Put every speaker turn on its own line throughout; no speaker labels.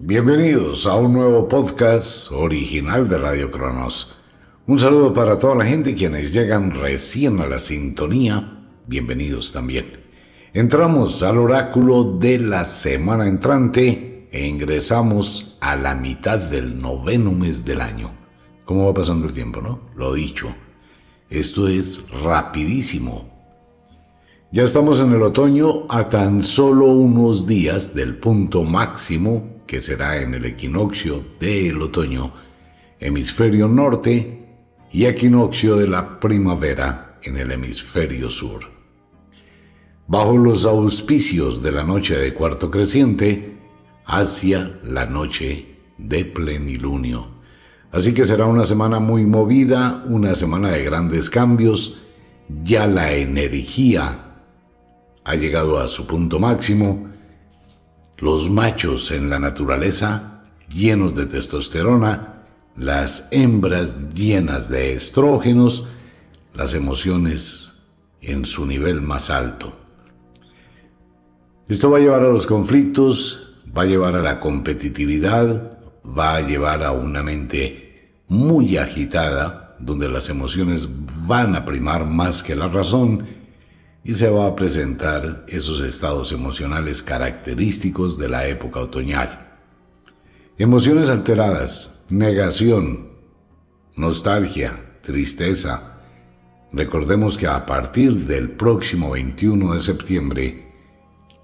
Bienvenidos a un nuevo podcast original de Radio Cronos. Un saludo para toda la gente quienes llegan recién a la sintonía. Bienvenidos también. Entramos al oráculo de la semana entrante e ingresamos a la mitad del noveno mes del año. ¿Cómo va pasando el tiempo, no? Lo dicho. Esto es rapidísimo. Ya estamos en el otoño a tan solo unos días del punto máximo que será en el equinoccio del otoño, hemisferio norte, y equinoccio de la primavera en el hemisferio sur. Bajo los auspicios de la noche de cuarto creciente, hacia la noche de plenilunio. Así que será una semana muy movida, una semana de grandes cambios, ya la energía ha llegado a su punto máximo, los machos en la naturaleza, llenos de testosterona, las hembras llenas de estrógenos, las emociones en su nivel más alto. Esto va a llevar a los conflictos, va a llevar a la competitividad, va a llevar a una mente muy agitada, donde las emociones van a primar más que la razón y se va a presentar esos estados emocionales característicos de la época otoñal. Emociones alteradas, negación, nostalgia, tristeza. Recordemos que a partir del próximo 21 de septiembre,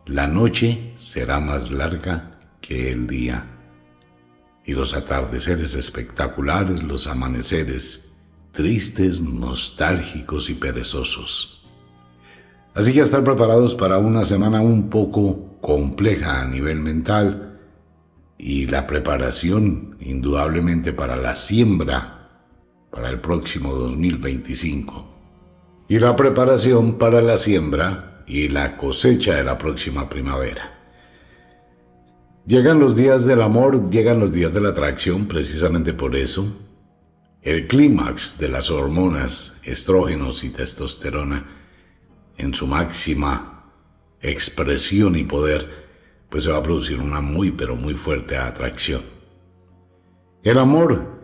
la noche será más larga que el día. Y los atardeceres espectaculares, los amaneceres, tristes, nostálgicos y perezosos. Así que estar preparados para una semana un poco compleja a nivel mental y la preparación indudablemente para la siembra para el próximo 2025. Y la preparación para la siembra y la cosecha de la próxima primavera. Llegan los días del amor, llegan los días de la atracción, precisamente por eso. El clímax de las hormonas, estrógenos y testosterona en su máxima expresión y poder, pues se va a producir una muy pero muy fuerte atracción. El amor,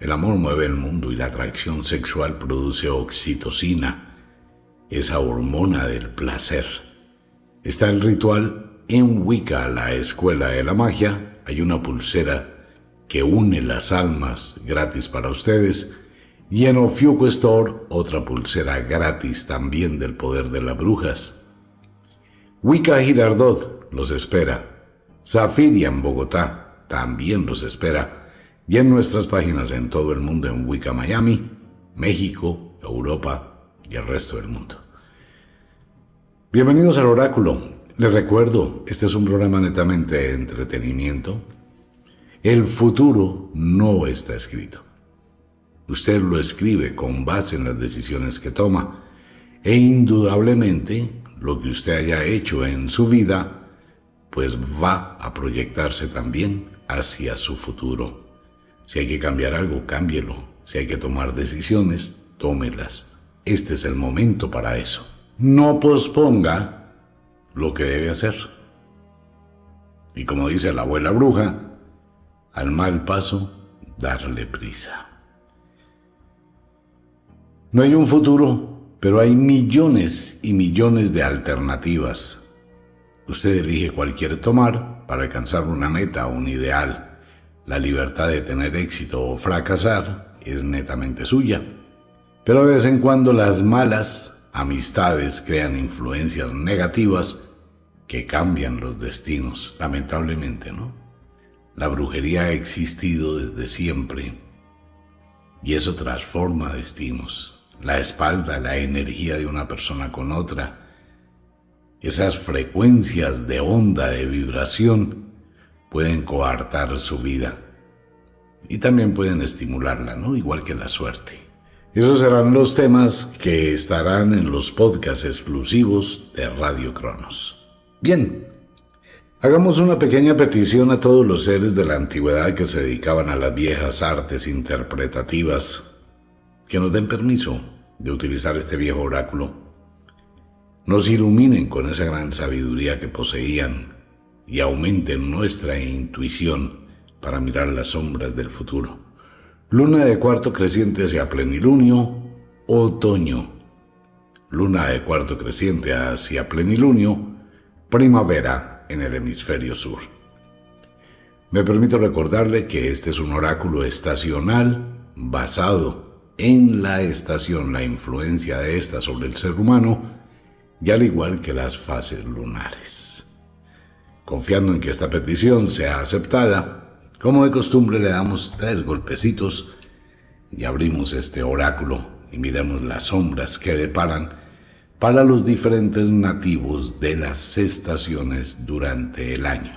el amor mueve el mundo y la atracción sexual produce oxitocina, esa hormona del placer. Está el ritual en Wicca, la escuela de la magia, hay una pulsera que une las almas gratis para ustedes, y en Ofiuco Store otra pulsera gratis también del poder de las brujas. Wicca Girardot los espera. Zafiria en Bogotá también los espera. Y en nuestras páginas en todo el mundo en Wicca Miami, México, Europa y el resto del mundo. Bienvenidos al oráculo. Les recuerdo, este es un programa netamente de entretenimiento. El futuro no está escrito. Usted lo escribe con base en las decisiones que toma e indudablemente lo que usted haya hecho en su vida pues va a proyectarse también hacia su futuro. Si hay que cambiar algo, cámbielo. Si hay que tomar decisiones, tómelas. Este es el momento para eso. No posponga lo que debe hacer. Y como dice la abuela bruja, al mal paso, darle prisa. No hay un futuro, pero hay millones y millones de alternativas. Usted elige cualquier tomar para alcanzar una meta o un ideal. La libertad de tener éxito o fracasar es netamente suya. Pero de vez en cuando las malas amistades crean influencias negativas que cambian los destinos, lamentablemente, ¿no? La brujería ha existido desde siempre y eso transforma destinos la espalda, la energía de una persona con otra, esas frecuencias de onda, de vibración, pueden coartar su vida y también pueden estimularla, ¿no? Igual que la suerte. Esos serán los temas que estarán en los podcasts exclusivos de Radio Cronos. Bien, hagamos una pequeña petición a todos los seres de la antigüedad que se dedicaban a las viejas artes interpretativas que nos den permiso de utilizar este viejo oráculo, nos iluminen con esa gran sabiduría que poseían y aumenten nuestra intuición para mirar las sombras del futuro. Luna de cuarto creciente hacia plenilunio, otoño. Luna de cuarto creciente hacia plenilunio, primavera en el hemisferio sur. Me permito recordarle que este es un oráculo estacional basado en la estación la influencia de esta sobre el ser humano, y al igual que las fases lunares. Confiando en que esta petición sea aceptada, como de costumbre le damos tres golpecitos y abrimos este oráculo y miremos las sombras que deparan para los diferentes nativos de las estaciones durante el año.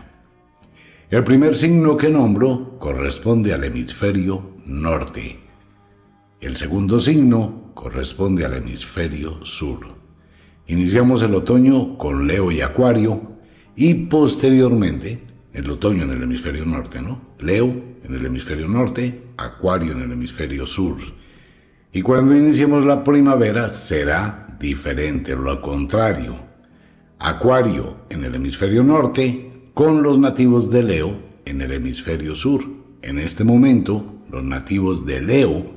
El primer signo que nombro corresponde al hemisferio norte el segundo signo corresponde al hemisferio sur. Iniciamos el otoño con Leo y Acuario y posteriormente el otoño en el hemisferio norte, ¿no? Leo en el hemisferio norte, Acuario en el hemisferio sur. Y cuando iniciemos la primavera será diferente, lo contrario. Acuario en el hemisferio norte con los nativos de Leo en el hemisferio sur. En este momento, los nativos de Leo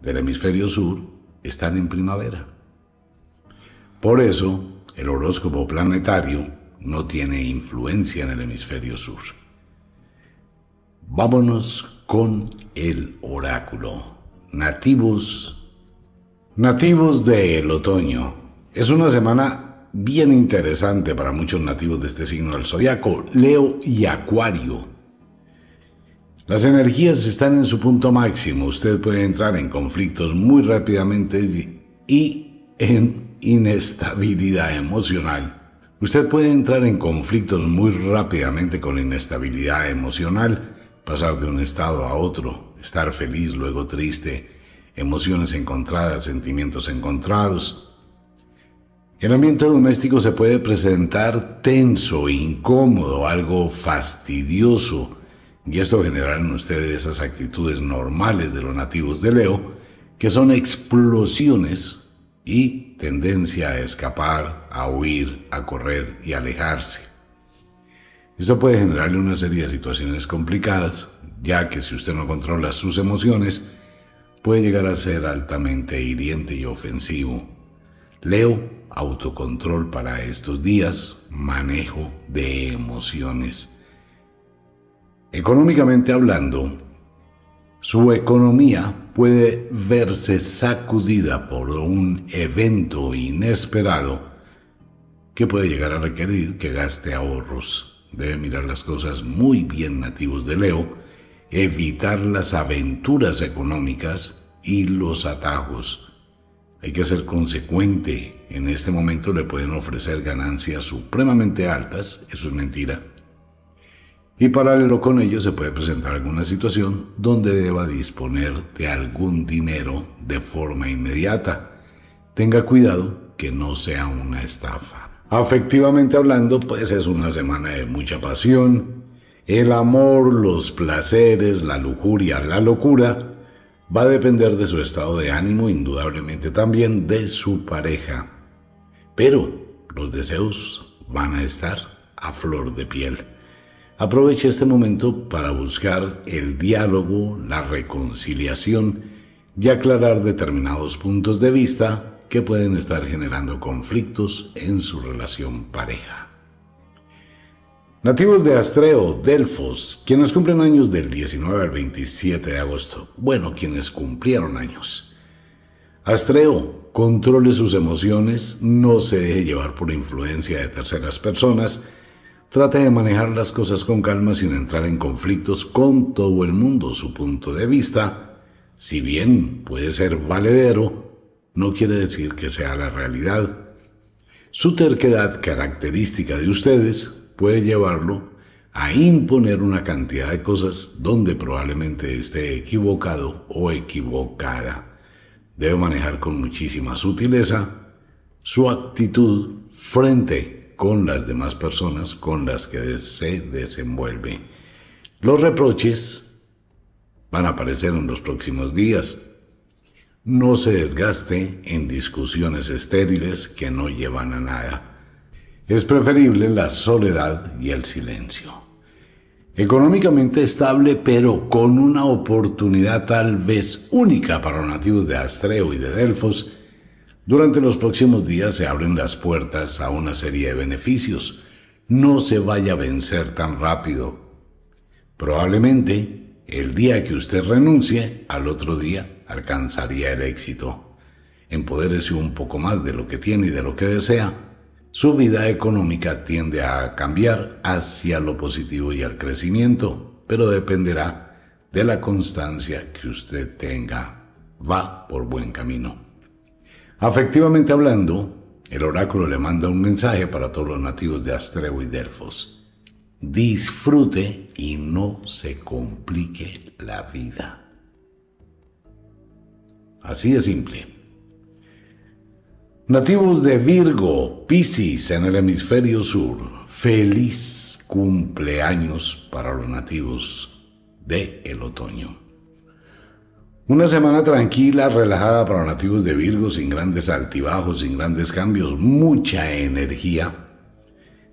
del hemisferio sur están en primavera. Por eso, el horóscopo planetario no tiene influencia en el hemisferio sur. Vámonos con el oráculo. Nativos. Nativos del otoño. Es una semana bien interesante para muchos nativos de este signo del zodiaco, Leo y Acuario. Las energías están en su punto máximo. Usted puede entrar en conflictos muy rápidamente y en inestabilidad emocional. Usted puede entrar en conflictos muy rápidamente con inestabilidad emocional, pasar de un estado a otro, estar feliz, luego triste, emociones encontradas, sentimientos encontrados. El ambiente doméstico se puede presentar tenso, incómodo, algo fastidioso, y esto generará en ustedes esas actitudes normales de los nativos de Leo, que son explosiones y tendencia a escapar, a huir, a correr y alejarse. Esto puede generarle una serie de situaciones complicadas, ya que si usted no controla sus emociones, puede llegar a ser altamente hiriente y ofensivo. Leo, autocontrol para estos días, manejo de emociones. Económicamente hablando, su economía puede verse sacudida por un evento inesperado que puede llegar a requerir que gaste ahorros. Debe mirar las cosas muy bien nativos de Leo, evitar las aventuras económicas y los atajos. Hay que ser consecuente. En este momento le pueden ofrecer ganancias supremamente altas. Eso es mentira y paralelo con ello se puede presentar alguna situación donde deba disponer de algún dinero de forma inmediata. Tenga cuidado que no sea una estafa. Afectivamente hablando, pues es una semana de mucha pasión. El amor, los placeres, la lujuria, la locura, va a depender de su estado de ánimo, indudablemente también de su pareja. Pero los deseos van a estar a flor de piel. Aproveche este momento para buscar el diálogo, la reconciliación y aclarar determinados puntos de vista que pueden estar generando conflictos en su relación pareja. Nativos de Astreo, Delfos, quienes cumplen años del 19 al 27 de agosto. Bueno, quienes cumplieron años. Astreo, controle sus emociones, no se deje llevar por influencia de terceras personas, Trate de manejar las cosas con calma sin entrar en conflictos con todo el mundo. Su punto de vista, si bien puede ser valedero, no quiere decir que sea la realidad. Su terquedad característica de ustedes puede llevarlo a imponer una cantidad de cosas donde probablemente esté equivocado o equivocada. Debe manejar con muchísima sutileza su actitud frente a con las demás personas con las que se desenvuelve. Los reproches van a aparecer en los próximos días. No se desgaste en discusiones estériles que no llevan a nada. Es preferible la soledad y el silencio. Económicamente estable, pero con una oportunidad tal vez única para los nativos de Astreo y de Delfos durante los próximos días se abren las puertas a una serie de beneficios. No se vaya a vencer tan rápido. Probablemente el día que usted renuncie, al otro día alcanzaría el éxito. Empodérese un poco más de lo que tiene y de lo que desea. Su vida económica tiende a cambiar hacia lo positivo y al crecimiento, pero dependerá de la constancia que usted tenga. Va por buen camino. Afectivamente hablando, el oráculo le manda un mensaje para todos los nativos de Astreo y Delfos. Disfrute y no se complique la vida. Así de simple. Nativos de Virgo, Piscis en el hemisferio sur, feliz cumpleaños para los nativos de el otoño. Una semana tranquila, relajada para los nativos de Virgo, sin grandes altibajos, sin grandes cambios, mucha energía.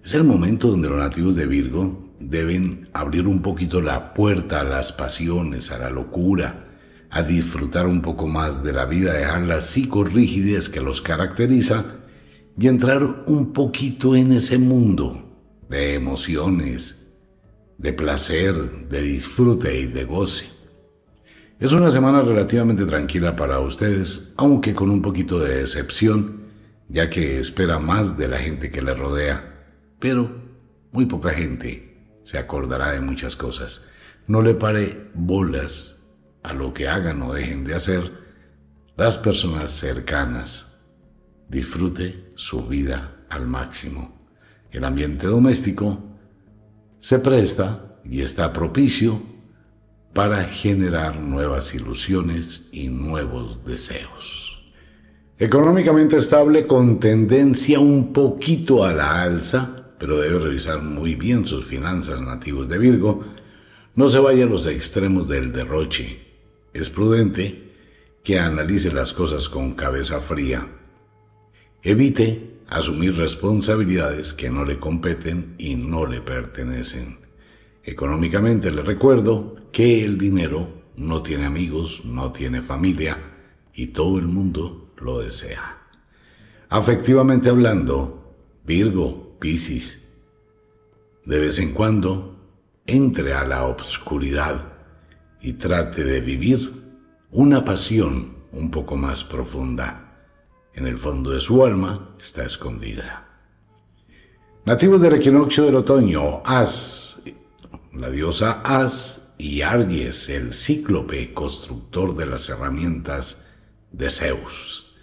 Es el momento donde los nativos de Virgo deben abrir un poquito la puerta a las pasiones, a la locura, a disfrutar un poco más de la vida, dejar la psicorrigidez que los caracteriza y entrar un poquito en ese mundo de emociones, de placer, de disfrute y de goce. Es una semana relativamente tranquila para ustedes, aunque con un poquito de decepción, ya que espera más de la gente que le rodea. Pero muy poca gente se acordará de muchas cosas. No le pare bolas a lo que hagan o dejen de hacer las personas cercanas. Disfrute su vida al máximo. El ambiente doméstico se presta y está propicio para generar nuevas ilusiones y nuevos deseos. Económicamente estable con tendencia un poquito a la alza, pero debe revisar muy bien sus finanzas nativos de Virgo. No se vaya a los extremos del derroche. Es prudente que analice las cosas con cabeza fría. Evite asumir responsabilidades que no le competen y no le pertenecen. Económicamente le recuerdo que el dinero no tiene amigos, no tiene familia y todo el mundo lo desea. Afectivamente hablando, Virgo, Piscis, de vez en cuando entre a la obscuridad y trate de vivir una pasión un poco más profunda. En el fondo de su alma está escondida. Nativos del equinoccio del otoño, haz la diosa As y Argies, el cíclope constructor de las herramientas de Zeus.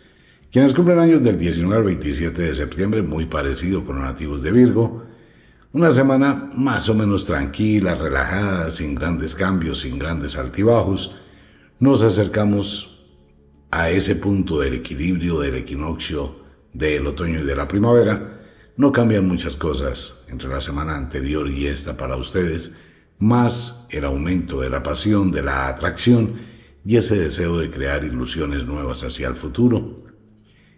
Quienes cumplen años del 19 al 27 de septiembre, muy parecido con los nativos de Virgo, una semana más o menos tranquila, relajada, sin grandes cambios, sin grandes altibajos, nos acercamos a ese punto del equilibrio del equinoccio del otoño y de la primavera, no cambian muchas cosas entre la semana anterior y esta para ustedes, más el aumento de la pasión, de la atracción y ese deseo de crear ilusiones nuevas hacia el futuro.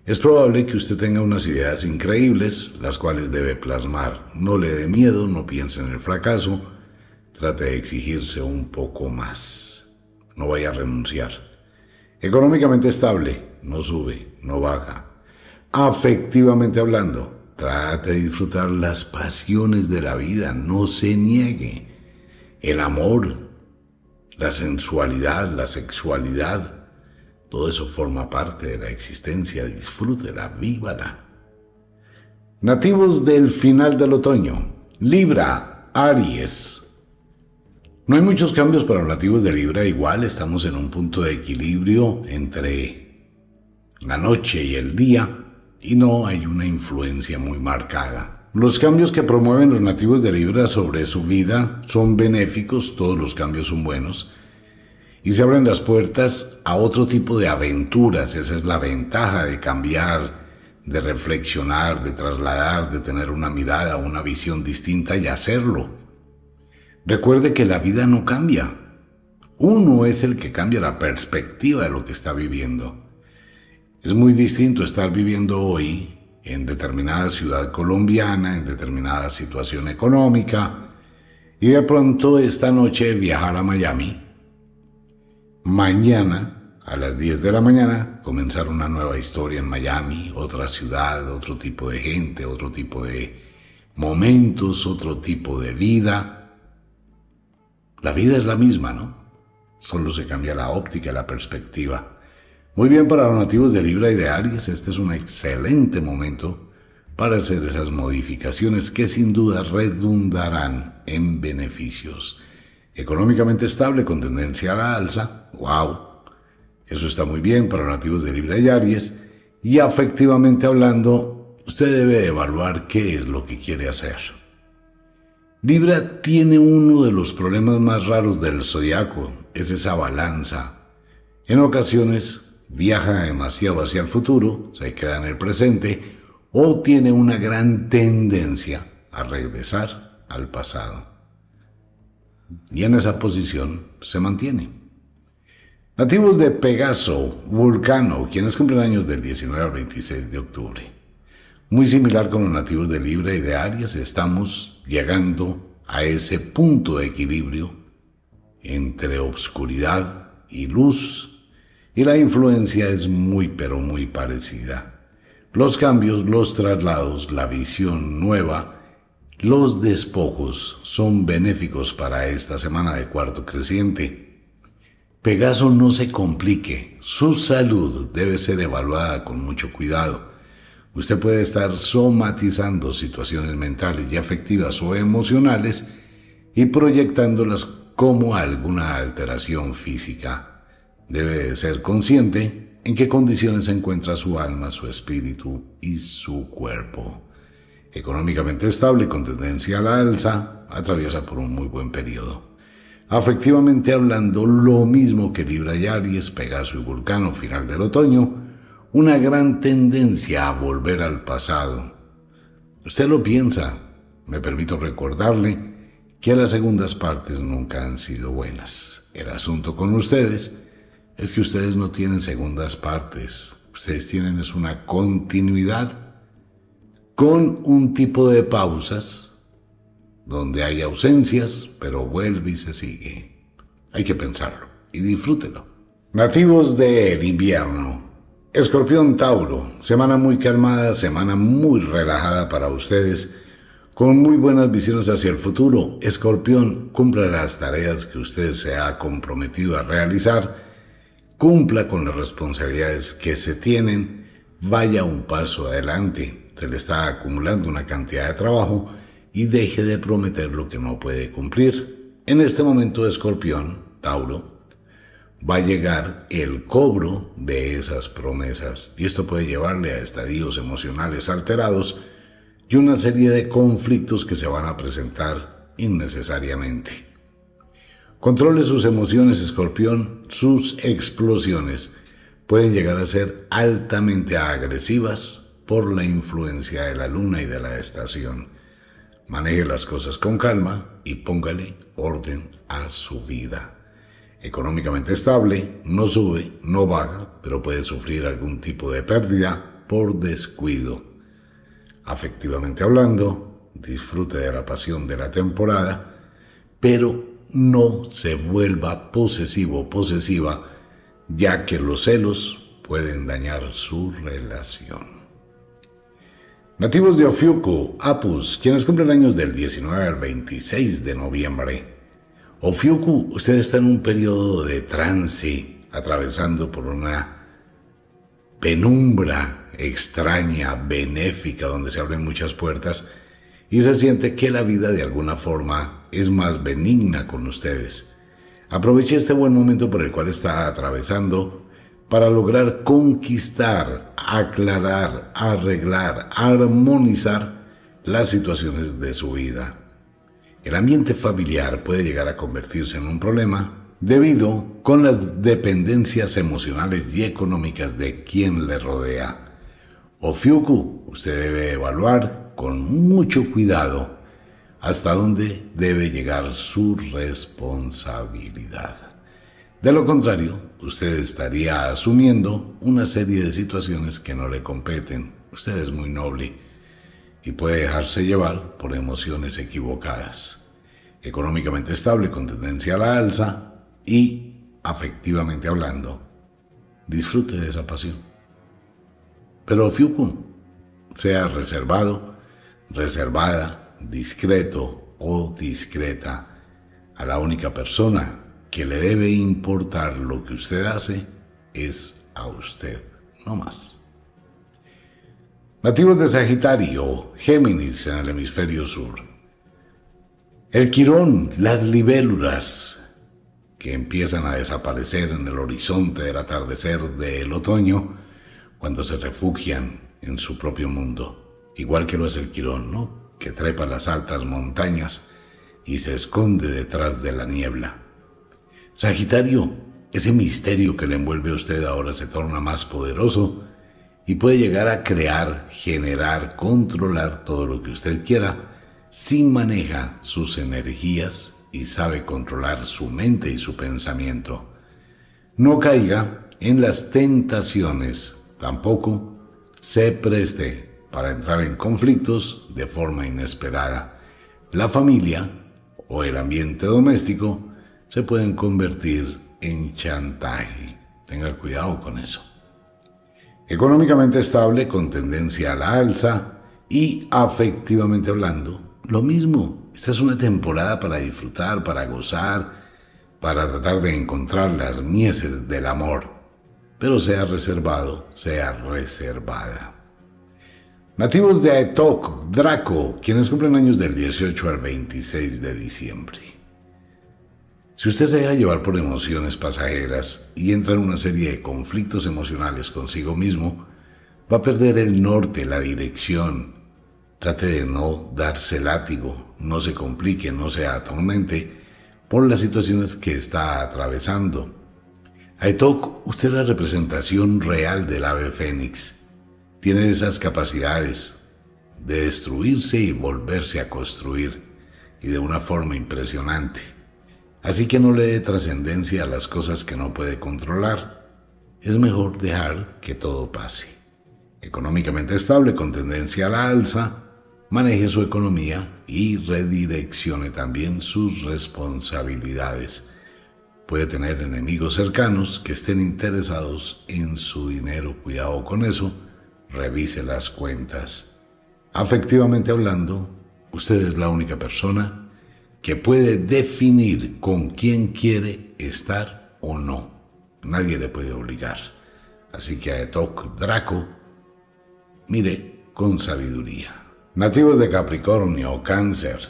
Es probable que usted tenga unas ideas increíbles, las cuales debe plasmar. No le dé miedo, no piense en el fracaso, trate de exigirse un poco más. No vaya a renunciar. Económicamente estable, no sube, no baja. Afectivamente hablando, Trate de disfrutar las pasiones de la vida, no se niegue. El amor, la sensualidad, la sexualidad, todo eso forma parte de la existencia, disfrútela, vívala. Nativos del final del otoño, Libra, Aries. No hay muchos cambios para los nativos de Libra, igual estamos en un punto de equilibrio entre la noche y el día y no hay una influencia muy marcada. Los cambios que promueven los nativos de Libra sobre su vida son benéficos, todos los cambios son buenos, y se abren las puertas a otro tipo de aventuras. Esa es la ventaja de cambiar, de reflexionar, de trasladar, de tener una mirada, una visión distinta y hacerlo. Recuerde que la vida no cambia. Uno es el que cambia la perspectiva de lo que está viviendo. Es muy distinto estar viviendo hoy en determinada ciudad colombiana, en determinada situación económica, y de pronto esta noche viajar a Miami, mañana a las 10 de la mañana comenzar una nueva historia en Miami, otra ciudad, otro tipo de gente, otro tipo de momentos, otro tipo de vida. La vida es la misma, ¿no? Solo se cambia la óptica, la perspectiva. Muy bien para los nativos de Libra y de Aries, este es un excelente momento para hacer esas modificaciones que sin duda redundarán en beneficios. Económicamente estable con tendencia a la alza, wow, eso está muy bien para los nativos de Libra y Aries. Y afectivamente hablando, usted debe evaluar qué es lo que quiere hacer. Libra tiene uno de los problemas más raros del zodiaco, es esa balanza. En ocasiones viaja demasiado hacia el futuro, se queda en el presente, o tiene una gran tendencia a regresar al pasado. Y en esa posición se mantiene. Nativos de Pegaso, Vulcano, quienes cumplen años del 19 al 26 de octubre. Muy similar con los nativos de Libra y de Aries, estamos llegando a ese punto de equilibrio entre obscuridad y luz y la influencia es muy pero muy parecida. Los cambios, los traslados, la visión nueva, los despojos son benéficos para esta semana de cuarto creciente. Pegaso no se complique, su salud debe ser evaluada con mucho cuidado. Usted puede estar somatizando situaciones mentales y afectivas o emocionales y proyectándolas como alguna alteración física. Debe ser consciente en qué condiciones se encuentra su alma, su espíritu y su cuerpo. Económicamente estable con tendencia a la alza, atraviesa por un muy buen periodo. Afectivamente hablando, lo mismo que Libra y Aries, Pegaso y Vulcano, final del otoño, una gran tendencia a volver al pasado. Usted lo piensa, me permito recordarle que las segundas partes nunca han sido buenas. El asunto con ustedes es que ustedes no tienen segundas partes, ustedes tienen es una continuidad con un tipo de pausas donde hay ausencias, pero vuelve y se sigue. Hay que pensarlo y disfrútelo. Nativos del invierno. Escorpión Tauro, semana muy calmada, semana muy relajada para ustedes, con muy buenas visiones hacia el futuro. Escorpión, cumple las tareas que usted se ha comprometido a realizar cumpla con las responsabilidades que se tienen, vaya un paso adelante, se le está acumulando una cantidad de trabajo y deje de prometer lo que no puede cumplir. En este momento, Escorpión, Tauro, va a llegar el cobro de esas promesas y esto puede llevarle a estadios emocionales alterados y una serie de conflictos que se van a presentar innecesariamente. Controle sus emociones, escorpión, sus explosiones pueden llegar a ser altamente agresivas por la influencia de la luna y de la estación. Maneje las cosas con calma y póngale orden a su vida. Económicamente estable, no sube, no vaga, pero puede sufrir algún tipo de pérdida por descuido. Afectivamente hablando, disfrute de la pasión de la temporada, pero no se vuelva posesivo posesiva, ya que los celos pueden dañar su relación. Nativos de Ofiuco, Apus, quienes cumplen años del 19 al 26 de noviembre. Ofiuco, usted está en un periodo de trance, atravesando por una penumbra extraña, benéfica, donde se abren muchas puertas y se siente que la vida de alguna forma es más benigna con ustedes. Aproveche este buen momento por el cual está atravesando para lograr conquistar, aclarar, arreglar, armonizar las situaciones de su vida. El ambiente familiar puede llegar a convertirse en un problema debido con las dependencias emocionales y económicas de quien le rodea. o Ofiuku, usted debe evaluar con mucho cuidado hasta dónde debe llegar su responsabilidad. De lo contrario, usted estaría asumiendo una serie de situaciones que no le competen. Usted es muy noble y puede dejarse llevar por emociones equivocadas. Económicamente estable con tendencia a la alza y, afectivamente hablando, disfrute de esa pasión. Pero Fiukun, sea reservado, reservada, discreto o discreta a la única persona que le debe importar lo que usted hace es a usted, no más. Nativos de Sagitario, Géminis en el hemisferio sur. El Quirón, las libélulas que empiezan a desaparecer en el horizonte del atardecer del otoño cuando se refugian en su propio mundo, igual que lo es el Quirón, ¿no? que trepa las altas montañas y se esconde detrás de la niebla. Sagitario, ese misterio que le envuelve a usted ahora se torna más poderoso y puede llegar a crear, generar, controlar todo lo que usted quiera si maneja sus energías y sabe controlar su mente y su pensamiento. No caiga en las tentaciones, tampoco se preste para entrar en conflictos de forma inesperada. La familia o el ambiente doméstico se pueden convertir en chantaje. Tenga cuidado con eso. Económicamente estable con tendencia a la alza y afectivamente hablando, lo mismo. Esta es una temporada para disfrutar, para gozar, para tratar de encontrar las mieses del amor. Pero sea reservado, sea reservada. Nativos de Aetok, Draco, quienes cumplen años del 18 al 26 de diciembre. Si usted se deja llevar por emociones pasajeras y entra en una serie de conflictos emocionales consigo mismo, va a perder el norte, la dirección. Trate de no darse látigo, no se complique, no se atormente por las situaciones que está atravesando. Aetok, usted es la representación real del ave fénix tiene esas capacidades de destruirse y volverse a construir, y de una forma impresionante. Así que no le dé trascendencia a las cosas que no puede controlar. Es mejor dejar que todo pase. Económicamente estable con tendencia a la alza, maneje su economía y redireccione también sus responsabilidades. Puede tener enemigos cercanos que estén interesados en su dinero. Cuidado con eso revise las cuentas. Afectivamente hablando, usted es la única persona que puede definir con quién quiere estar o no. Nadie le puede obligar. Así que a Etoc Draco, mire con sabiduría. Nativos de Capricornio, Cáncer.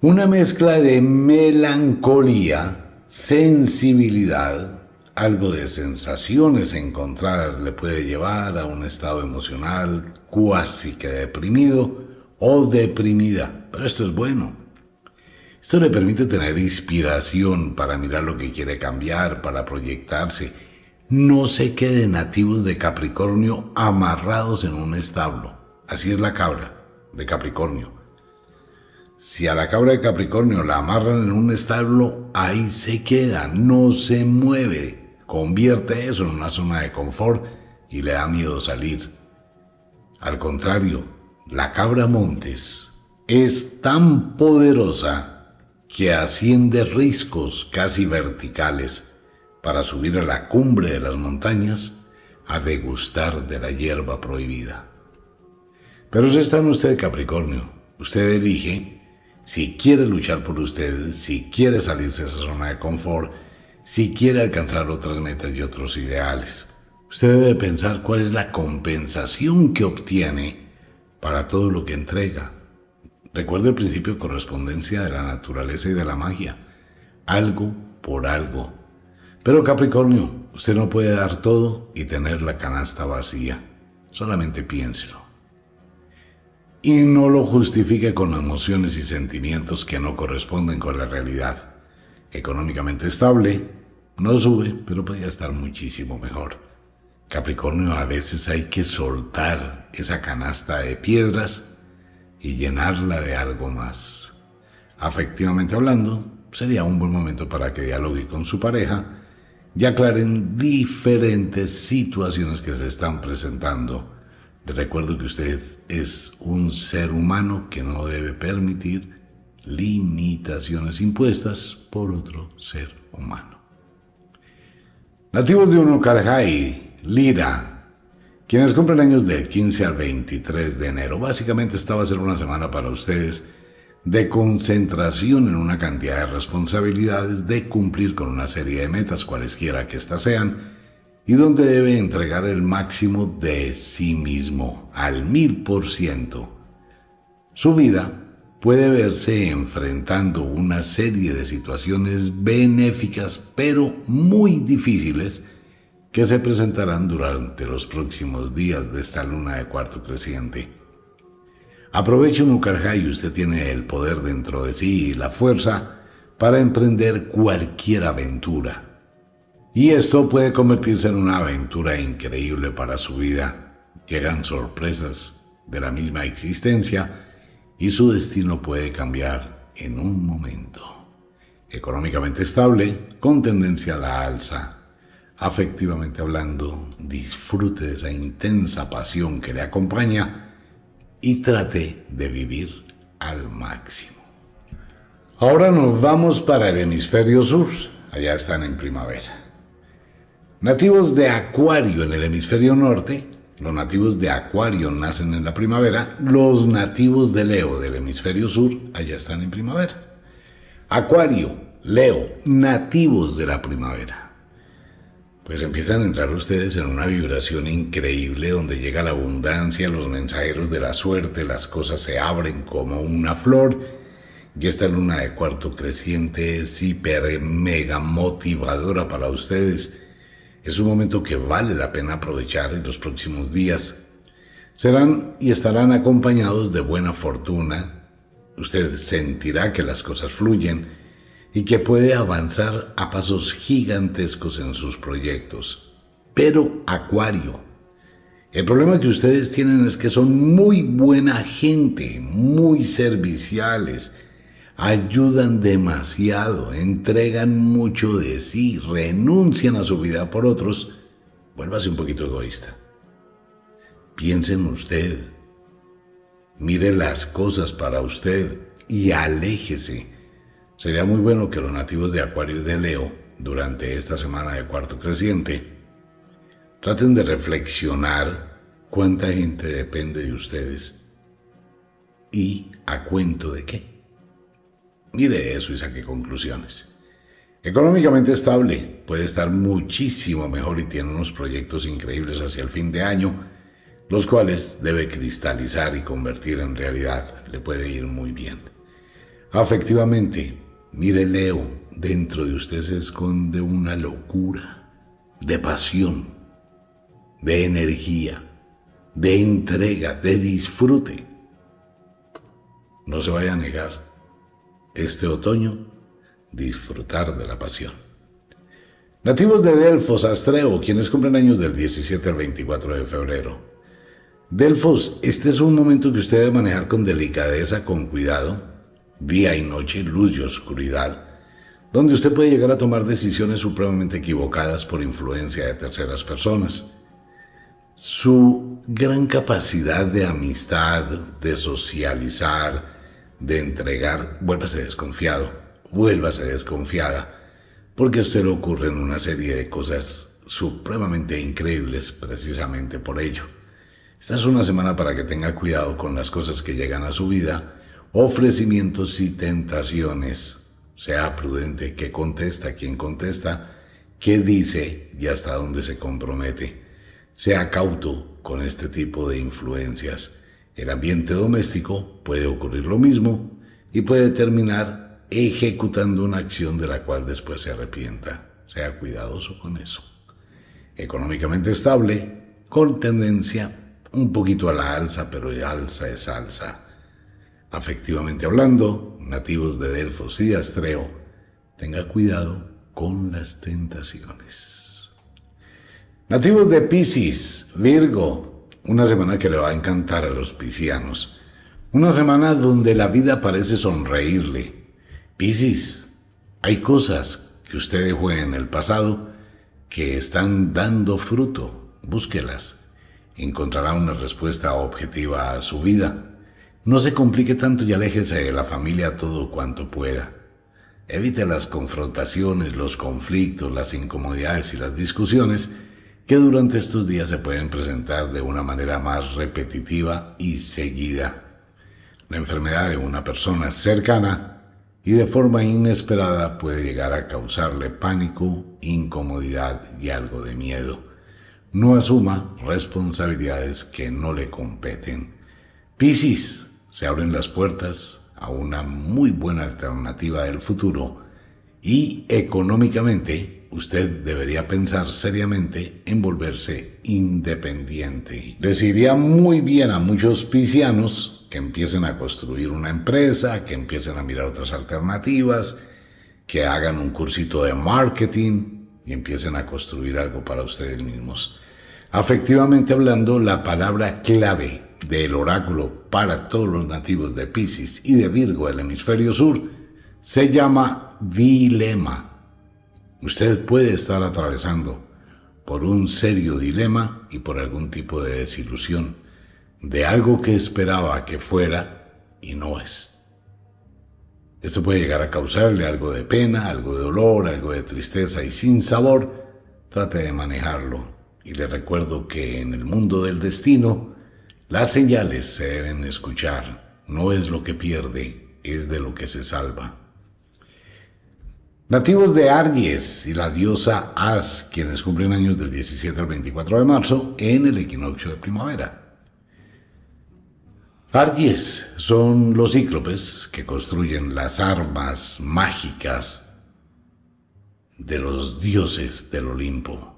Una mezcla de melancolía, sensibilidad, algo de sensaciones encontradas le puede llevar a un estado emocional cuasi que deprimido o deprimida, pero esto es bueno. Esto le permite tener inspiración para mirar lo que quiere cambiar, para proyectarse. No se queden nativos de Capricornio amarrados en un establo. Así es la cabra de Capricornio. Si a la cabra de Capricornio la amarran en un establo, ahí se queda, no se mueve convierte eso en una zona de confort y le da miedo salir. Al contrario, la cabra montes es tan poderosa que asciende riscos casi verticales para subir a la cumbre de las montañas a degustar de la hierba prohibida. Pero si está en usted, Capricornio. Usted elige si quiere luchar por usted, si quiere salirse de esa zona de confort, si quiere alcanzar otras metas y otros ideales. Usted debe pensar cuál es la compensación que obtiene para todo lo que entrega. Recuerde el principio de correspondencia de la naturaleza y de la magia. Algo por algo. Pero Capricornio, usted no puede dar todo y tener la canasta vacía. Solamente piénselo. Y no lo justifique con emociones y sentimientos que no corresponden con la realidad. Económicamente estable, no sube, pero podría estar muchísimo mejor. Capricornio, a veces hay que soltar esa canasta de piedras y llenarla de algo más. Afectivamente hablando, sería un buen momento para que dialogue con su pareja y aclaren diferentes situaciones que se están presentando. recuerdo que usted es un ser humano que no debe permitir limitaciones impuestas por otro ser humano. Nativos de Unucalhai, Lira, quienes cumplen años del 15 al 23 de enero. Básicamente esta va a ser una semana para ustedes de concentración en una cantidad de responsabilidades, de cumplir con una serie de metas, cualesquiera que éstas sean, y donde debe entregar el máximo de sí mismo, al mil por ciento. Su vida puede verse enfrentando una serie de situaciones benéficas pero muy difíciles que se presentarán durante los próximos días de esta luna de cuarto creciente. Aproveche un y usted tiene el poder dentro de sí y la fuerza para emprender cualquier aventura. Y esto puede convertirse en una aventura increíble para su vida. Llegan sorpresas de la misma existencia, y su destino puede cambiar en un momento. Económicamente estable, con tendencia a la alza. Afectivamente hablando, disfrute de esa intensa pasión que le acompaña y trate de vivir al máximo. Ahora nos vamos para el hemisferio sur. Allá están en primavera. Nativos de Acuario en el hemisferio norte, los nativos de Acuario nacen en la primavera, los nativos de Leo del hemisferio sur allá están en primavera. Acuario, Leo, nativos de la primavera. Pues empiezan a entrar ustedes en una vibración increíble donde llega la abundancia, los mensajeros de la suerte, las cosas se abren como una flor. Y esta luna de cuarto creciente es hiper mega motivadora para ustedes es un momento que vale la pena aprovechar en los próximos días. Serán y estarán acompañados de buena fortuna. Usted sentirá que las cosas fluyen y que puede avanzar a pasos gigantescos en sus proyectos. Pero, Acuario, el problema que ustedes tienen es que son muy buena gente, muy serviciales, ayudan demasiado, entregan mucho de sí, renuncian a su vida por otros, vuélvase un poquito egoísta. piensen usted, mire las cosas para usted y aléjese. Sería muy bueno que los nativos de Acuario y de Leo, durante esta semana de cuarto creciente, traten de reflexionar cuánta gente depende de ustedes y a cuento de qué. Mire eso y saque conclusiones. Económicamente estable, puede estar muchísimo mejor y tiene unos proyectos increíbles hacia el fin de año, los cuales debe cristalizar y convertir en realidad. Le puede ir muy bien. Afectivamente, mire Leo, dentro de usted se esconde una locura de pasión, de energía, de entrega, de disfrute. No se vaya a negar este otoño disfrutar de la pasión. Nativos de Delfos, Astreo, quienes cumplen años del 17 al 24 de febrero. Delfos, este es un momento que usted debe manejar con delicadeza, con cuidado, día y noche, luz y oscuridad, donde usted puede llegar a tomar decisiones supremamente equivocadas por influencia de terceras personas. Su gran capacidad de amistad, de socializar, de entregar, vuélvase desconfiado, vuélvase desconfiada, porque a usted le ocurren una serie de cosas supremamente increíbles precisamente por ello. Esta es una semana para que tenga cuidado con las cosas que llegan a su vida, ofrecimientos y tentaciones. Sea prudente que contesta, quien contesta, qué dice y hasta dónde se compromete. Sea cauto con este tipo de influencias el ambiente doméstico puede ocurrir lo mismo y puede terminar ejecutando una acción de la cual después se arrepienta. Sea cuidadoso con eso. Económicamente estable, con tendencia un poquito a la alza, pero alza es alza. Afectivamente hablando, nativos de Delfos y de Astreo, tenga cuidado con las tentaciones. Nativos de Pisces, Virgo, una semana que le va a encantar a los piscianos. Una semana donde la vida parece sonreírle. Piscis, hay cosas que usted dejó en el pasado que están dando fruto. Búsquelas. Encontrará una respuesta objetiva a su vida. No se complique tanto y aléjese de la familia todo cuanto pueda. Evite las confrontaciones, los conflictos, las incomodidades y las discusiones que durante estos días se pueden presentar de una manera más repetitiva y seguida. La enfermedad de una persona cercana y de forma inesperada puede llegar a causarle pánico, incomodidad y algo de miedo. No asuma responsabilidades que no le competen. Piscis, se abren las puertas a una muy buena alternativa del futuro y económicamente usted debería pensar seriamente en volverse independiente. Les iría muy bien a muchos piscianos que empiecen a construir una empresa, que empiecen a mirar otras alternativas, que hagan un cursito de marketing y empiecen a construir algo para ustedes mismos. Afectivamente hablando, la palabra clave del oráculo para todos los nativos de Pisces y de Virgo del hemisferio sur se llama dilema. Usted puede estar atravesando por un serio dilema y por algún tipo de desilusión de algo que esperaba que fuera y no es. Esto puede llegar a causarle algo de pena, algo de dolor, algo de tristeza y sin sabor, trate de manejarlo. Y le recuerdo que en el mundo del destino, las señales se deben escuchar. No es lo que pierde, es de lo que se salva. Nativos de Argies y la diosa As, quienes cumplen años del 17 al 24 de marzo en el equinoccio de primavera. Argies son los cíclopes que construyen las armas mágicas de los dioses del Olimpo.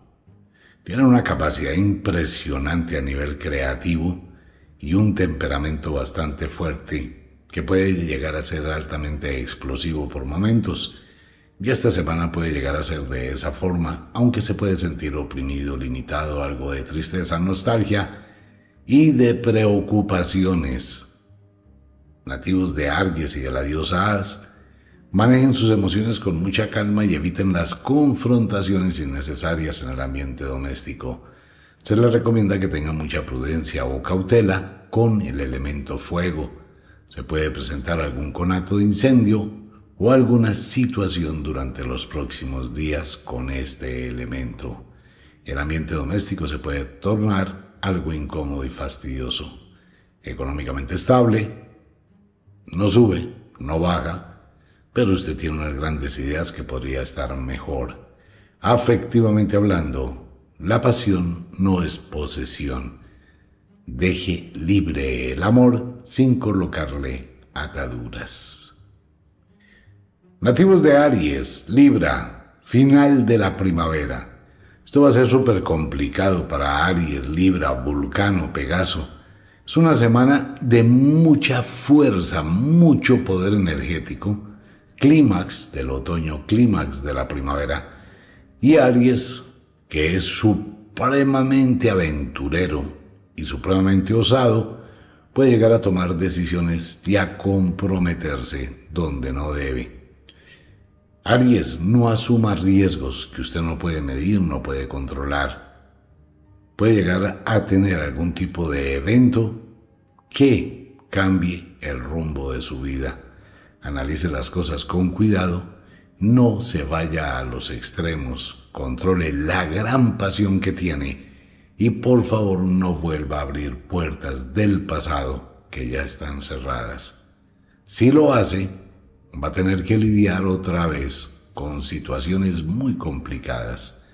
Tienen una capacidad impresionante a nivel creativo y un temperamento bastante fuerte que puede llegar a ser altamente explosivo por momentos y esta semana puede llegar a ser de esa forma, aunque se puede sentir oprimido, limitado, algo de tristeza, nostalgia y de preocupaciones. Nativos de Argies y de la diosa As, manejen sus emociones con mucha calma y eviten las confrontaciones innecesarias en el ambiente doméstico. Se les recomienda que tengan mucha prudencia o cautela con el elemento fuego. Se puede presentar algún conato de incendio o alguna situación durante los próximos días con este elemento. El ambiente doméstico se puede tornar algo incómodo y fastidioso. Económicamente estable, no sube, no baja, pero usted tiene unas grandes ideas que podría estar mejor. Afectivamente hablando, la pasión no es posesión. Deje libre el amor sin colocarle ataduras. Nativos de Aries, Libra, final de la primavera. Esto va a ser súper complicado para Aries, Libra, Vulcano, Pegaso. Es una semana de mucha fuerza, mucho poder energético, clímax del otoño, clímax de la primavera. Y Aries, que es supremamente aventurero y supremamente osado, puede llegar a tomar decisiones y a comprometerse donde no debe. Aries, no asuma riesgos que usted no puede medir, no puede controlar. Puede llegar a tener algún tipo de evento que cambie el rumbo de su vida. Analice las cosas con cuidado, no se vaya a los extremos, controle la gran pasión que tiene y por favor no vuelva a abrir puertas del pasado que ya están cerradas. Si lo hace, va a tener que lidiar otra vez con situaciones muy complicadas.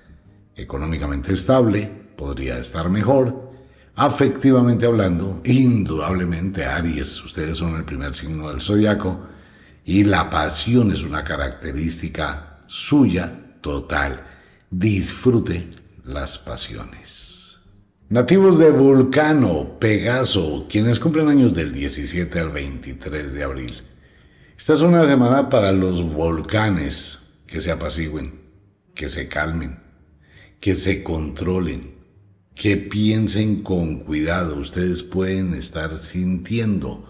Económicamente estable, podría estar mejor. Afectivamente hablando, indudablemente Aries, ustedes son el primer signo del zodiaco y la pasión es una característica suya total. Disfrute las pasiones. Nativos de Vulcano, Pegaso, quienes cumplen años del 17 al 23 de abril. Esta es una semana para los volcanes que se apacigüen, que se calmen, que se controlen, que piensen con cuidado. Ustedes pueden estar sintiendo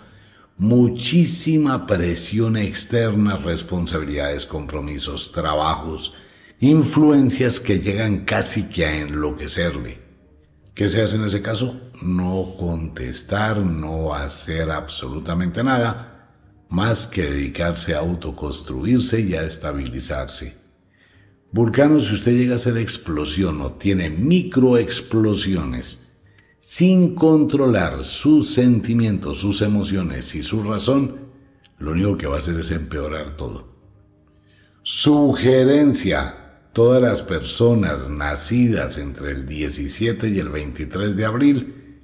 muchísima presión externa, responsabilidades, compromisos, trabajos, influencias que llegan casi que a enloquecerle. ¿Qué se hace en ese caso? No contestar, no hacer absolutamente nada más que dedicarse a autoconstruirse y a estabilizarse. Vulcano, si usted llega a ser explosión o tiene microexplosiones, sin controlar sus sentimientos, sus emociones y su razón, lo único que va a hacer es empeorar todo. Sugerencia. Todas las personas nacidas entre el 17 y el 23 de abril,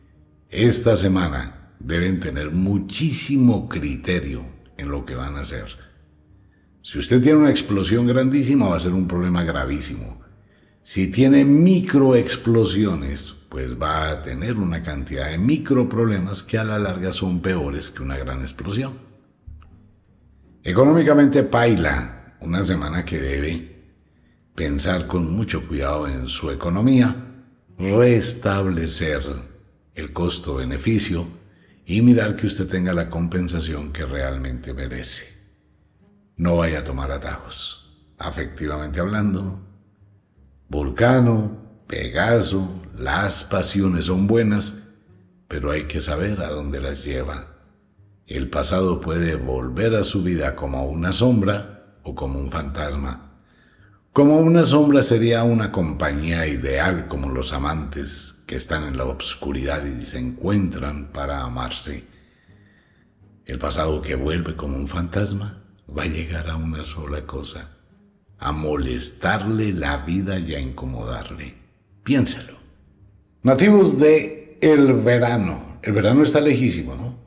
esta semana, deben tener muchísimo criterio en lo que van a hacer. Si usted tiene una explosión grandísima va a ser un problema gravísimo. Si tiene microexplosiones, pues va a tener una cantidad de micro problemas que a la larga son peores que una gran explosión. Económicamente paila, una semana que debe pensar con mucho cuidado en su economía, restablecer el costo-beneficio, y mirar que usted tenga la compensación que realmente merece. No vaya a tomar atajos. Afectivamente hablando, Vulcano, Pegaso, las pasiones son buenas, pero hay que saber a dónde las lleva. El pasado puede volver a su vida como una sombra o como un fantasma. Como una sombra sería una compañía ideal como los amantes, que están en la obscuridad y se encuentran para amarse. El pasado que vuelve como un fantasma va a llegar a una sola cosa, a molestarle la vida y a incomodarle. Piénsalo. Nativos de el verano. El verano está lejísimo, ¿no?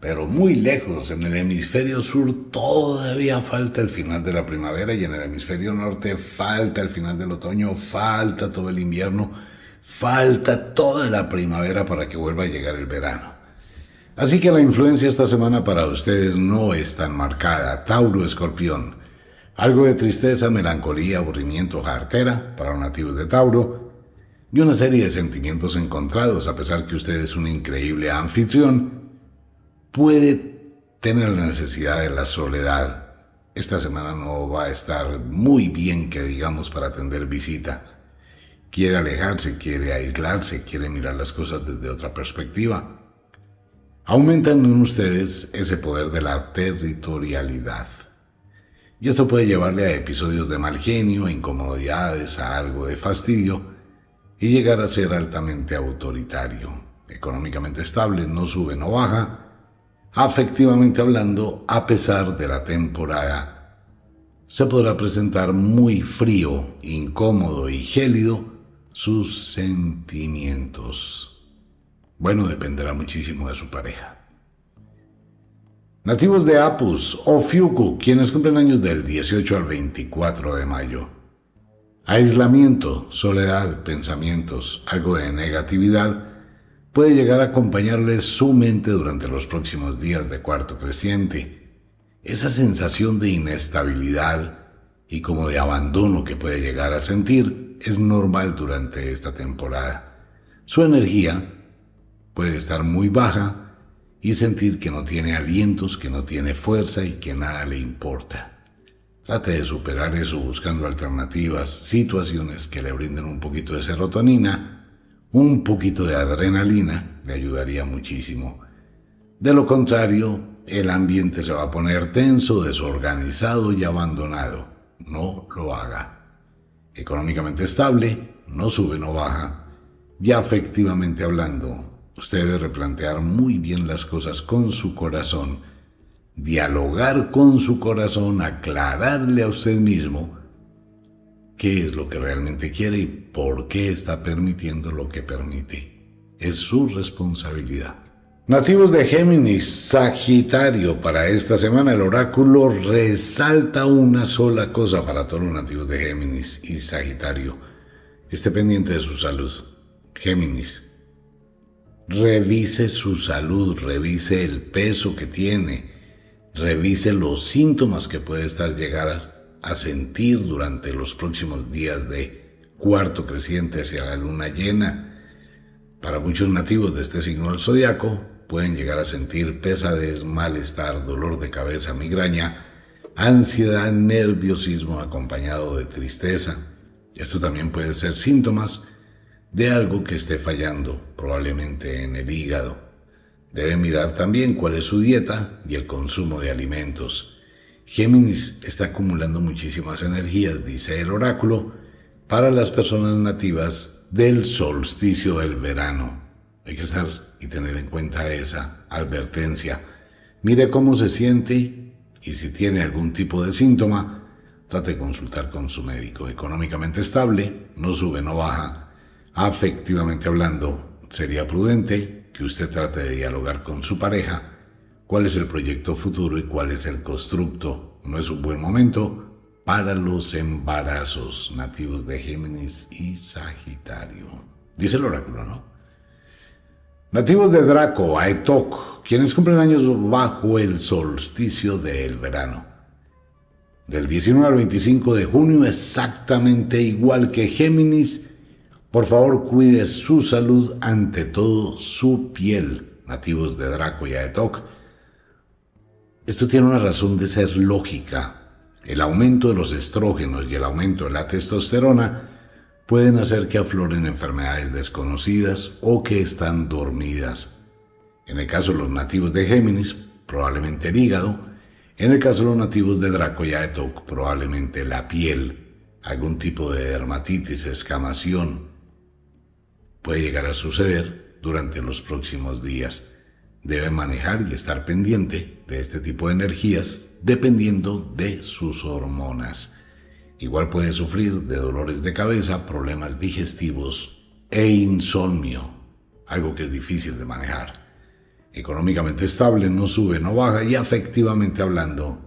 Pero muy lejos, en el hemisferio sur todavía falta el final de la primavera y en el hemisferio norte falta el final del otoño, falta todo el invierno Falta toda la primavera para que vuelva a llegar el verano. Así que la influencia esta semana para ustedes no es tan marcada. Tauro Escorpión. Algo de tristeza, melancolía, aburrimiento, jartera para un nativos de Tauro. Y una serie de sentimientos encontrados, a pesar que usted es un increíble anfitrión, puede tener la necesidad de la soledad. Esta semana no va a estar muy bien que digamos para atender visita quiere alejarse, quiere aislarse, quiere mirar las cosas desde otra perspectiva. Aumentan en ustedes ese poder de la territorialidad. Y esto puede llevarle a episodios de mal genio, incomodidades, a algo de fastidio y llegar a ser altamente autoritario. Económicamente estable, no sube, no baja. Afectivamente hablando, a pesar de la temporada, se podrá presentar muy frío, incómodo y gélido sus sentimientos. Bueno, dependerá muchísimo de su pareja. Nativos de Apus o Fiuku, quienes cumplen años del 18 al 24 de mayo. Aislamiento, soledad, pensamientos, algo de negatividad puede llegar a acompañarle su mente durante los próximos días de cuarto creciente. Esa sensación de inestabilidad y como de abandono que puede llegar a sentir es normal durante esta temporada. Su energía puede estar muy baja y sentir que no tiene alientos, que no tiene fuerza y que nada le importa. Trate de superar eso buscando alternativas, situaciones que le brinden un poquito de serotonina, un poquito de adrenalina, le ayudaría muchísimo. De lo contrario, el ambiente se va a poner tenso, desorganizado y abandonado. No lo haga económicamente estable, no sube, no baja, ya efectivamente hablando, usted debe replantear muy bien las cosas con su corazón, dialogar con su corazón, aclararle a usted mismo qué es lo que realmente quiere y por qué está permitiendo lo que permite. Es su responsabilidad. Nativos de Géminis, Sagitario, para esta semana el oráculo resalta una sola cosa para todos los nativos de Géminis y Sagitario. Esté pendiente de su salud. Géminis, revise su salud, revise el peso que tiene, revise los síntomas que puede estar llegar a sentir durante los próximos días de cuarto creciente hacia la luna llena. Para muchos nativos de este signo del zodiaco, pueden llegar a sentir pesadez, malestar, dolor de cabeza, migraña, ansiedad, nerviosismo acompañado de tristeza. Esto también puede ser síntomas de algo que esté fallando, probablemente en el hígado. Debe mirar también cuál es su dieta y el consumo de alimentos. Géminis está acumulando muchísimas energías, dice el oráculo, para las personas nativas del solsticio del verano. Hay que estar y tener en cuenta esa advertencia. Mire cómo se siente y si tiene algún tipo de síntoma, trate de consultar con su médico. Económicamente estable, no sube, no baja. Afectivamente hablando, sería prudente que usted trate de dialogar con su pareja cuál es el proyecto futuro y cuál es el constructo. No es un buen momento para los embarazos nativos de Géminis y Sagitario. Dice el oráculo, ¿no? Nativos de Draco, Aetok, quienes cumplen años bajo el solsticio del verano. Del 19 al 25 de junio, exactamente igual que Géminis, por favor cuide su salud, ante todo su piel. Nativos de Draco y Aetok. Esto tiene una razón de ser lógica. El aumento de los estrógenos y el aumento de la testosterona pueden hacer que afloren enfermedades desconocidas o que están dormidas. En el caso de los nativos de Géminis, probablemente el hígado. En el caso de los nativos de Draco y Aetok, probablemente la piel, algún tipo de dermatitis, escamación. Puede llegar a suceder durante los próximos días. Debe manejar y estar pendiente de este tipo de energías dependiendo de sus hormonas. Igual puede sufrir de dolores de cabeza, problemas digestivos e insomnio, algo que es difícil de manejar. Económicamente estable, no sube, no baja y afectivamente hablando,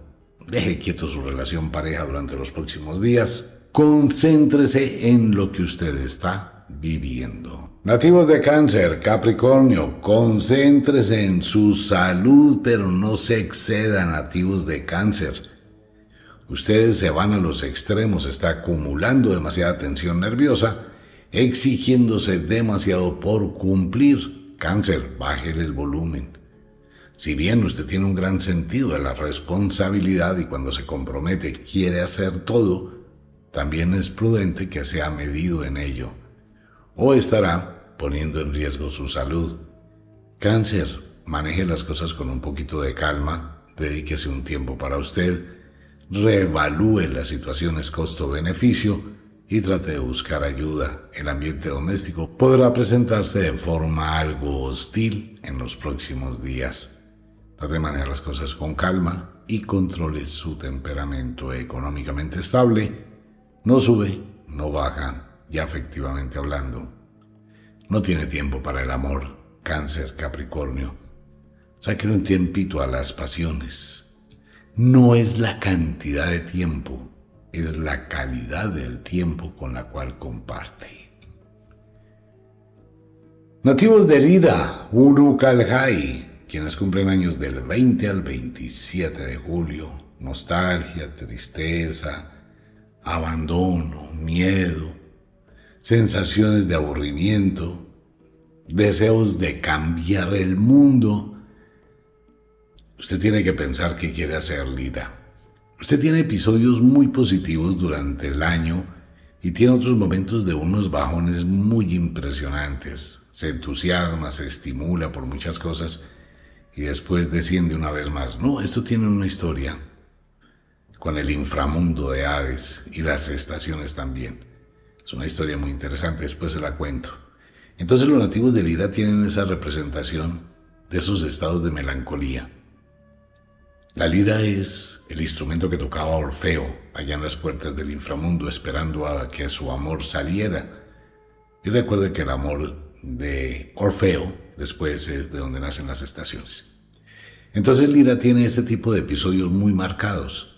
deje quieto su relación pareja durante los próximos días. Concéntrese en lo que usted está viviendo. Nativos de cáncer, Capricornio, concéntrese en su salud, pero no se exceda nativos de cáncer. Ustedes se van a los extremos, está acumulando demasiada tensión nerviosa, exigiéndose demasiado por cumplir. Cáncer, bájele el volumen. Si bien usted tiene un gran sentido de la responsabilidad y cuando se compromete quiere hacer todo, también es prudente que sea medido en ello. O estará poniendo en riesgo su salud. Cáncer, maneje las cosas con un poquito de calma, dedíquese un tiempo para usted, reevalúe las situaciones costo-beneficio y trate de buscar ayuda. El ambiente doméstico podrá presentarse de forma algo hostil en los próximos días. Trate de manejar las cosas con calma y controle su temperamento económicamente estable. No sube, no baja, ya efectivamente hablando. No tiene tiempo para el amor, cáncer, capricornio. Sáquele un tiempito a las pasiones no es la cantidad de tiempo, es la calidad del tiempo con la cual comparte. Nativos de Lira, Uru quienes cumplen años del 20 al 27 de julio, nostalgia, tristeza, abandono, miedo, sensaciones de aburrimiento, deseos de cambiar el mundo Usted tiene que pensar qué quiere hacer, Lira. Usted tiene episodios muy positivos durante el año y tiene otros momentos de unos bajones muy impresionantes. Se entusiasma, se estimula por muchas cosas y después desciende una vez más. No, esto tiene una historia con el inframundo de Hades y las estaciones también. Es una historia muy interesante, después se la cuento. Entonces los nativos de Lira tienen esa representación de sus estados de melancolía. La lira es el instrumento que tocaba Orfeo allá en las puertas del inframundo esperando a que su amor saliera. Y recuerde que el amor de Orfeo después es de donde nacen las estaciones. Entonces Lira tiene ese tipo de episodios muy marcados.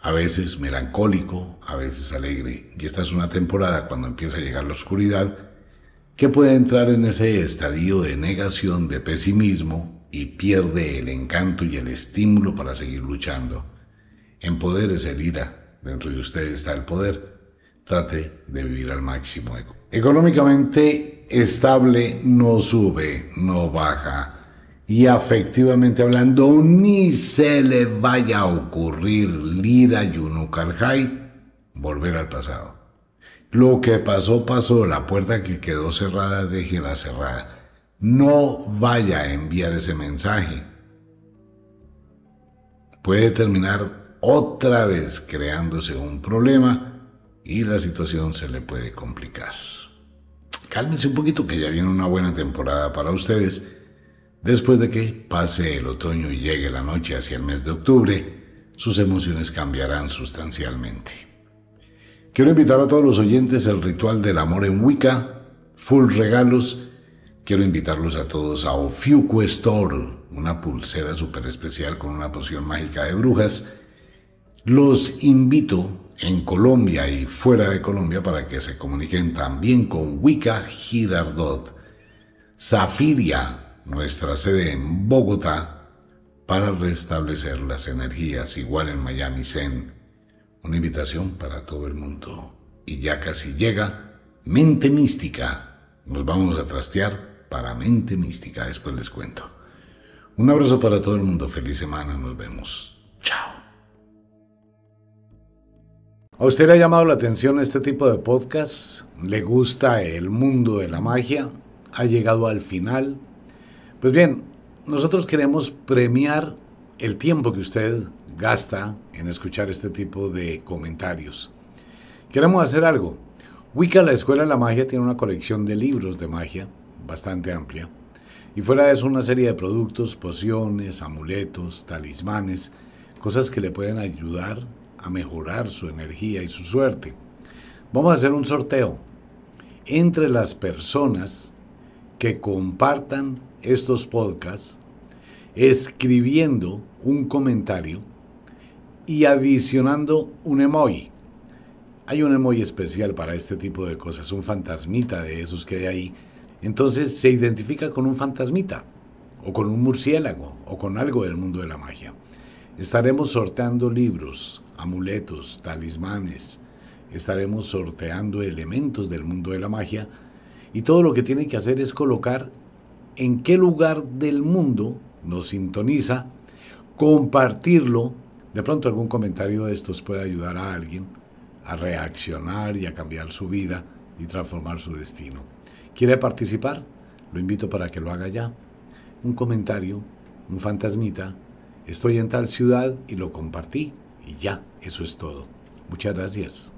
A veces melancólico, a veces alegre. Y esta es una temporada cuando empieza a llegar la oscuridad que puede entrar en ese estadio de negación, de pesimismo, y pierde el encanto y el estímulo para seguir luchando. En poder es el ira, dentro de usted está el poder. Trate de vivir al máximo. Económicamente estable no sube, no baja. Y afectivamente hablando, ni se le vaya a ocurrir Lira Yunukalhai volver al pasado. Lo que pasó, pasó. La puerta que quedó cerrada, déjela cerrada no vaya a enviar ese mensaje. Puede terminar otra vez creándose un problema y la situación se le puede complicar. Cálmense un poquito que ya viene una buena temporada para ustedes. Después de que pase el otoño y llegue la noche hacia el mes de octubre, sus emociones cambiarán sustancialmente. Quiero invitar a todos los oyentes al ritual del amor en Wicca, full regalos, quiero invitarlos a todos a Ofiuco Store, una pulsera súper especial con una poción mágica de brujas. Los invito en Colombia y fuera de Colombia para que se comuniquen también con Wicca Girardot, Zafiria, nuestra sede en Bogotá, para restablecer las energías, igual en Miami Zen. Una invitación para todo el mundo. Y ya casi llega Mente Mística. Nos vamos a trastear para Mente Mística. Después les cuento. Un abrazo para todo el mundo. Feliz semana. Nos vemos. Chao. ¿A usted le ha llamado la atención este tipo de podcast? ¿Le gusta el mundo de la magia? ¿Ha llegado al final? Pues bien, nosotros queremos premiar el tiempo que usted gasta en escuchar este tipo de comentarios. Queremos hacer algo. Wicca, la Escuela de la Magia, tiene una colección de libros de magia bastante amplia. Y fuera de eso, una serie de productos, pociones, amuletos, talismanes, cosas que le pueden ayudar a mejorar su energía y su suerte. Vamos a hacer un sorteo entre las personas que compartan estos podcasts escribiendo un comentario y adicionando un emoji. Hay un emoji especial para este tipo de cosas, un fantasmita de esos que hay ahí entonces se identifica con un fantasmita, o con un murciélago, o con algo del mundo de la magia. Estaremos sorteando libros, amuletos, talismanes, estaremos sorteando elementos del mundo de la magia, y todo lo que tiene que hacer es colocar en qué lugar del mundo nos sintoniza, compartirlo, de pronto algún comentario de estos puede ayudar a alguien a reaccionar y a cambiar su vida y transformar su destino. ¿Quiere participar? Lo invito para que lo haga ya. Un comentario, un fantasmita, estoy en tal ciudad y lo compartí y ya, eso es todo. Muchas gracias.